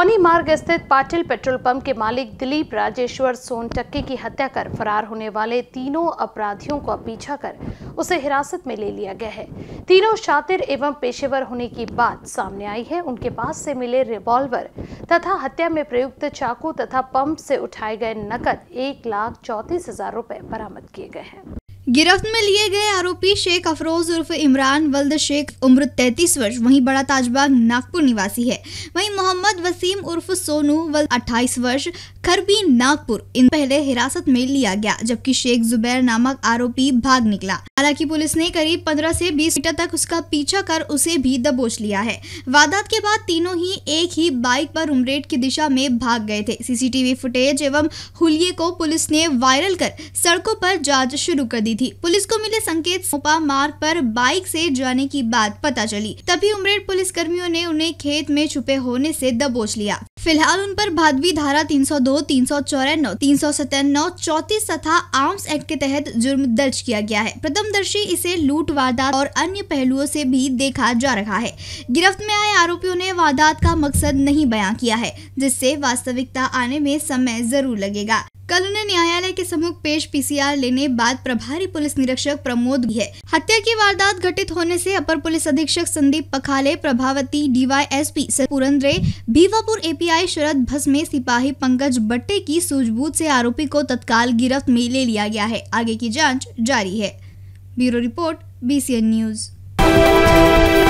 Connie मार्ग स्थित Patil petrol pump के मालिक दिलीप राजेश्वर सोनटक्के की हत्या कर फरार होने वाले तीनों अपराधियों का पीछा कर उसे हिरासत में ले लिया गया है तीनों शातिर एवं पेशेवर होने की बात सामने आई है उनके पास से मिले रिवॉल्वर तथा हत्या में प्रयुक्त चाकू तथा पंप से उठाए गए नकद एक लाख चौंतीस हजार रुपए बरामद किए गए हैं गिरफ्त में लिए गए आरोपी शेख अफरोज उर्फ इमरान वल्द शेख उम्र 33 वर्ष वहीं बड़ा ताजबाग नागपुर निवासी है वहीं मोहम्मद वसीम उर्फ सोनू वल्द 28 वर्ष खरबी नागपुर इन पहले हिरासत में लिया गया जबकि शेख जुबैर नामक आरोपी भाग निकला हालांकि पुलिस ने करीब 15 से 20 मीटर तक उसका पीछा कर उसे भी दबोच लिया है वारदात के बाद तीनों ही एक ही बाइक पर उमरेट की दिशा में भाग गए थे सीसीटीवी फुटेज एवं हुलिये को पुलिस ने वायरल कर सड़कों पर जांच शुरू कर दी दी थी पुलिस को मिले संकेत सोपा मार्ग पर बाइक से जाने की बात पता चली तभी उमरेड पुलिस कर्मियों ने उन्हें खेत में छुपे होने से दबोच लिया फिलहाल उन पर भादवी धारा 302, तीन सौ चौरानवे तीन सौ सत्तानवे चौतीस तथा आर्म्स एक्ट के तहत जुर्म दर्ज किया गया है प्रथम दर्शी इसे लूट वारदात और अन्य पहलुओं से भी देखा जा रहा है गिरफ्त में आए आरोपियों ने वारदात का मकसद नहीं बयां किया है जिससे वास्तविकता आने में समय जरूर लगेगा कल उन्हें न्यायालय के समुख पेश पीसीआर लेने बाद प्रभारी पुलिस निरीक्षक प्रमोद है हत्या की वारदात घटित होने से अपर पुलिस अधीक्षक संदीप पखाले प्रभावती डीवाईएसपी पुरंद्रे भीवापुर एपीआई शरद भस्मे सिपाही पंकज बट्टे की सूझबूझ से आरोपी को तत्काल गिरफ्त में ले लिया गया है आगे की जाँच जारी है ब्यूरो रिपोर्ट बीसीएन न्यूज